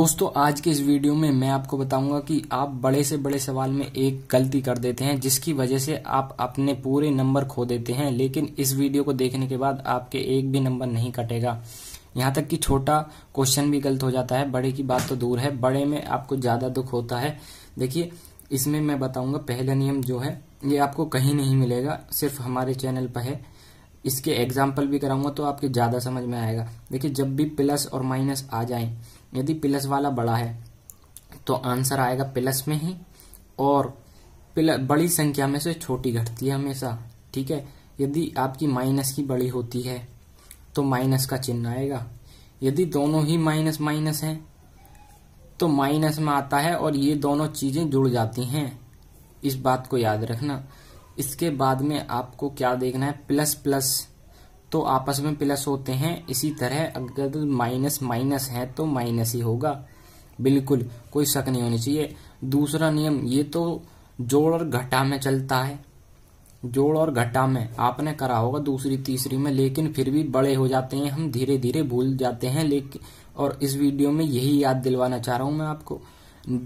दोस्तों आज के इस वीडियो में मैं आपको बताऊंगा कि आप बड़े से बड़े सवाल में एक गलती कर देते हैं जिसकी वजह से आप अपने पूरे नंबर खो देते हैं लेकिन इस वीडियो को देखने के बाद आपके एक भी नंबर नहीं कटेगा यहाँ तक कि छोटा क्वेश्चन भी गलत हो जाता है बड़े की बात तो दूर है बड़े में आपको ज़्यादा दुख होता है देखिए इसमें मैं बताऊंगा पहला नियम जो है ये आपको कहीं नहीं मिलेगा सिर्फ हमारे चैनल पर है इसके एग्जाम्पल भी कराऊंगा तो आपके ज़्यादा समझ में आएगा देखिए जब भी प्लस और माइनस आ जाए यदि प्लस वाला बड़ा है तो आंसर आएगा प्लस में ही और बड़ी संख्या में से छोटी घटती है हमेशा ठीक है यदि आपकी माइनस की बड़ी होती है तो माइनस का चिन्ह आएगा यदि दोनों ही माइनस माइनस हैं तो माइनस में आता है और ये दोनों चीज़ें जुड़ जाती हैं इस बात को याद रखना इसके बाद में आपको क्या देखना है प्लस प्लस तो आपस में प्लस होते हैं इसी तरह अगर माइनस माइनस है तो माइनस ही होगा बिल्कुल कोई शक नहीं होनी चाहिए दूसरा नियम ये तो जोड़ और घटा में चलता है जोड़ और घटा में आपने करा होगा दूसरी तीसरी में लेकिन फिर भी बड़े हो जाते हैं हम धीरे धीरे भूल जाते हैं लेकिन और इस वीडियो में यही याद दिलवाना चाह रहा हूं मैं आपको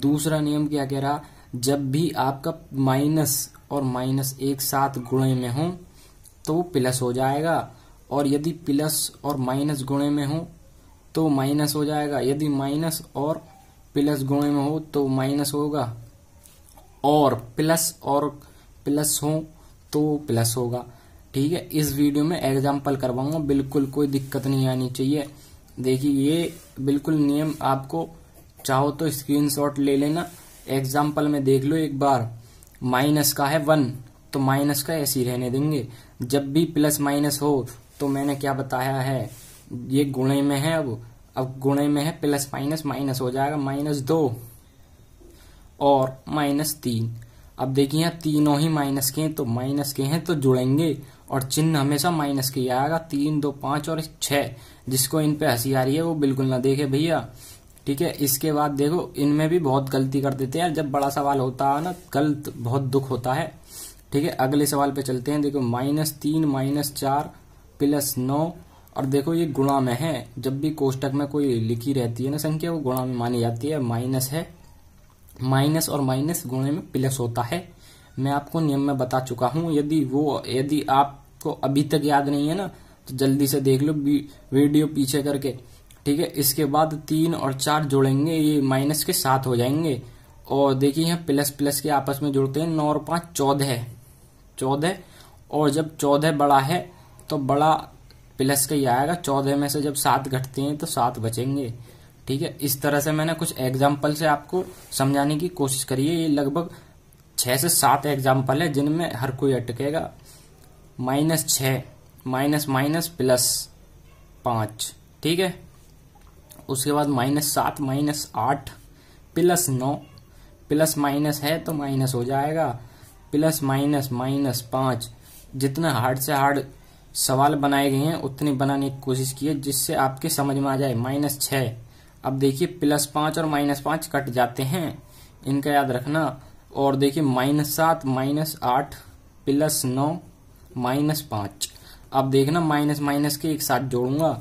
दूसरा नियम क्या कह रहा जब भी आपका माइनस और माइनस एक साथ गुणे में हो तो वो प्लस हो जाएगा और यदि प्लस और माइनस गुणे में हो तो माइनस हो जाएगा यदि माइनस और प्लस गुणे में हो तो माइनस होगा और प्लस और प्लस हो तो प्लस होगा ठीक है इस वीडियो में एग्जाम्पल करवाऊंगा बिल्कुल कोई दिक्कत नहीं आनी चाहिए देखिए ये बिल्कुल नियम आपको चाहो तो स्क्रीनशॉट ले लेना एग्जाम्पल में देख लो एक बार माइनस का है वन तो माइनस का ऐसे ही रहने देंगे जब भी प्लस माइनस हो तो मैंने क्या बताया है ये गुणे में है अब अब गुणे में है प्लस माइनस माइनस हो जाएगा माइनस दो और माइनस तीन अब देखिए तीनों ही माइनस के हैं तो माइनस के हैं तो जुड़ेंगे और चिन्ह हमेशा माइनस के आएगा तीन दो पांच और छह जिसको इन पे हंसी आ रही है वो बिल्कुल ना देखे भैया ठीक है इसके बाद देखो इनमें भी बहुत गलती कर देते हैं जब बड़ा सवाल होता है ना गलत बहुत दुख होता है ठीक है अगले सवाल पे चलते हैं देखो माइनस तीन माइनस चार प्लस नौ और देखो ये गुणा में है जब भी कोष्टक में कोई लिखी रहती है ना संख्या वो गुणा में मानी जाती है माइनस है माइनस और माइनस गुणे में प्लस होता है मैं आपको नियम में बता चुका हूं यदि वो यदि आपको अभी तक याद नहीं है ना तो जल्दी से देख लो वीडियो पीछे करके ठीक है इसके बाद तीन और चार जोड़ेंगे ये माइनस के साथ हो जाएंगे और देखिए यहाँ प्लस प्लस के आपस में जुड़ते हैं नौ और पांच चौदह चौदह और जब चौदह बड़ा है तो बड़ा प्लस का ही आएगा चौदह में से जब सात घटते हैं तो सात बचेंगे ठीक है इस तरह से मैंने कुछ एग्जाम्पल से आपको समझाने की कोशिश करी है ये लगभग छह से सात एग्जाम्पल है जिनमें हर कोई अटकेगा माइनस छ माइनस माइनस प्लस पांच ठीक है उसके बाद माइनस सात माइनस आठ प्लस नौ प्लस माइनस है तो माइनस हो जाएगा प्लस माइनस माइनस पांच जितना हार्ड से हार्ड सवाल बनाए गए हैं उतने बनाने की कोशिश की है जिससे आपके समझ में आ जाए माइनस छः अब देखिए प्लस पाँच और माइनस पाँच कट जाते हैं इनका याद रखना और देखिए माइनस सात माइनस आठ प्लस नौ माइनस पाँच अब देखना माइनस माइनस के एक साथ जोड़ूंगा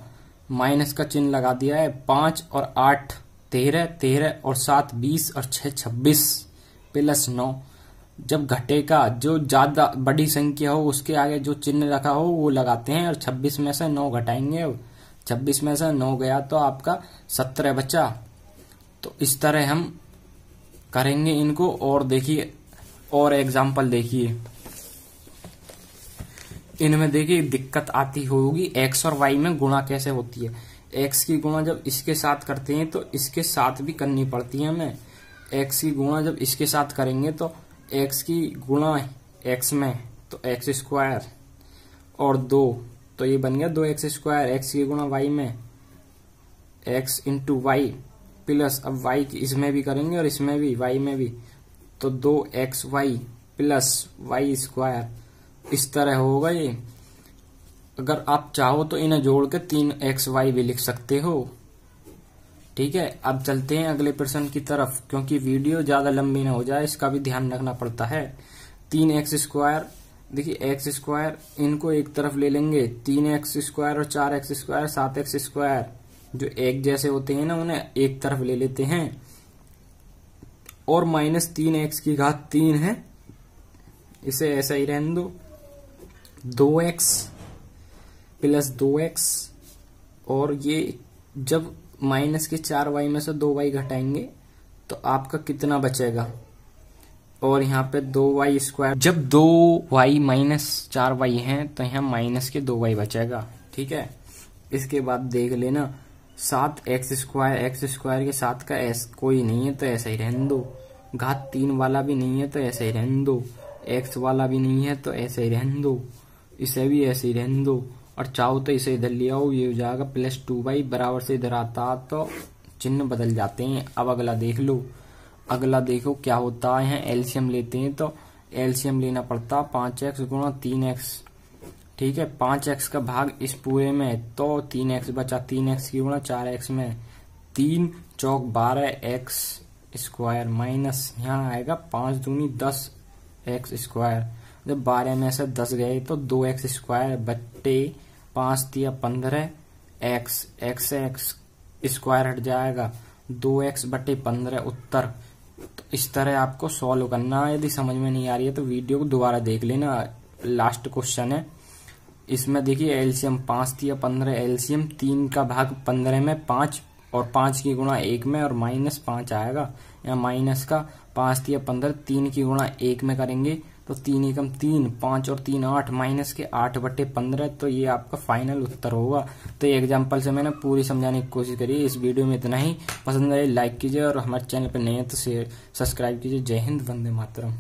माइनस का चिन्ह लगा दिया है पाँच और आठ तेरह तेरह और सात बीस और छः छब्बीस प्लस नौ जब घटेगा जो ज्यादा बड़ी संख्या हो उसके आगे जो चिन्ह रखा हो वो लगाते हैं और 26 में से 9 घटाएंगे 26 में से 9 गया तो आपका 17 बचा तो इस तरह हम करेंगे इनको और देखिए और एग्जाम्पल देखिए इनमें देखिए दिक्कत आती होगी एक्स और वाई में गुणा कैसे होती है एक्स की गुणा जब इसके साथ करते हैं तो इसके साथ भी करनी पड़ती है हमें एक्स की गुणा जब इसके साथ करेंगे तो एक्स की गुणा एक्स में तो एक्स स्क्वायर और दो तो ये बन गया दो एक्स स्क्वायर एक्स की गुणा वाई में एक्स इंटू वाई प्लस अब वाई इसमें भी करेंगे और इसमें भी वाई में भी तो दो X Y plus Y square इस तरह होगा ये अगर आप चाहो तो इन्हें जोड़ के तीन एक्स वाई भी लिख सकते हो ठीक है अब चलते हैं अगले प्रश्न की तरफ क्योंकि वीडियो ज्यादा लंबी ना हो जाए इसका भी ध्यान रखना पड़ता है तीन एक्स स्क्वायर देखिए एक्स स्क्वायर इनको एक तरफ ले लेंगे तीन एक्स स्क्वायर और चार एक्स स्क्वायर सात एक्स स्क्वायर जो एक जैसे होते हैं ना उन्हें एक तरफ ले लेते हैं और माइनस तीन एक्स की घात तीन है इसे ऐसा ही रहने दो दो एक्स प्लस दो एक्स और ये जब माइनस के चार वाई में से दो वाई घटाएंगे तो आपका कितना बचेगा और यहाँ पे दो वाई स्क्वायर जब दो वाई माइनस चार वाई है तो यहाँ माइनस के दो वाई बचेगा ठीक है इसके बाद देख लेना सात एक्स स्क्वायर एक्स स्क्वायर के साथ का एस कोई नहीं है तो ऐसा ही रहने दो घात तीन वाला भी नहीं है तो ऐसा ही रहने दो एक्स वाला भी नहीं है तो ऐसे ही रहने दो इसे भी ऐसे ही रहने दो और चाहो तो इसे इधर ले आओ ये हो जाएगा प्लस टू बाई बराबर से इधर आता तो चिन्ह बदल जाते हैं अब अगला देख लो अगला देखो क्या होता है यहाँ एल्शियम लेते हैं तो एल्शियम लेना पड़ता पाँच एक्स गुणा तीन एक्स ठीक है पाँच एक्स का भाग इस पूरे में तो तीन एक्स बचा तीन एक्स की गुणा चार एक्स में तीन चौक बारह एक्स स्क्वायर माइनस यहाँ आएगा पाँच दूनी दस एक्स स्क्वायर जब बारह में से दस गए तो दो एक्स स्क्वायर बट्टे पांच दिया पंद्रह एक्स एक्स एक्स स्क्वायर हट जाएगा दो एक्स बटे पंद्रह उत्तर तो इस तरह आपको सॉल्व करना यदि समझ में नहीं आ रही है तो वीडियो को दोबारा देख लेना लास्ट क्वेश्चन है इसमें देखिए एलसीएम पांच दिया पंद्रह एलसीएम तीन का भाग पंद्रह में पांच और पांच की गुणा एक में और माइनस पांच आएगा या माइनस का पांच दिया पंद्रह तीन की गुणा एक में करेंगे तो तीन एकम तीन पांच और तीन आठ माइनस के आठ बटे पंद्रह तो ये आपका फाइनल उत्तर होगा तो ये एग्जाम्पल से मैंने पूरी समझाने की कोशिश करी इस वीडियो में इतना ही पसंद आए लाइक कीजिए और हमारे चैनल पर नए हैं तो सब्सक्राइब कीजिए जय हिंद वंदे मातरम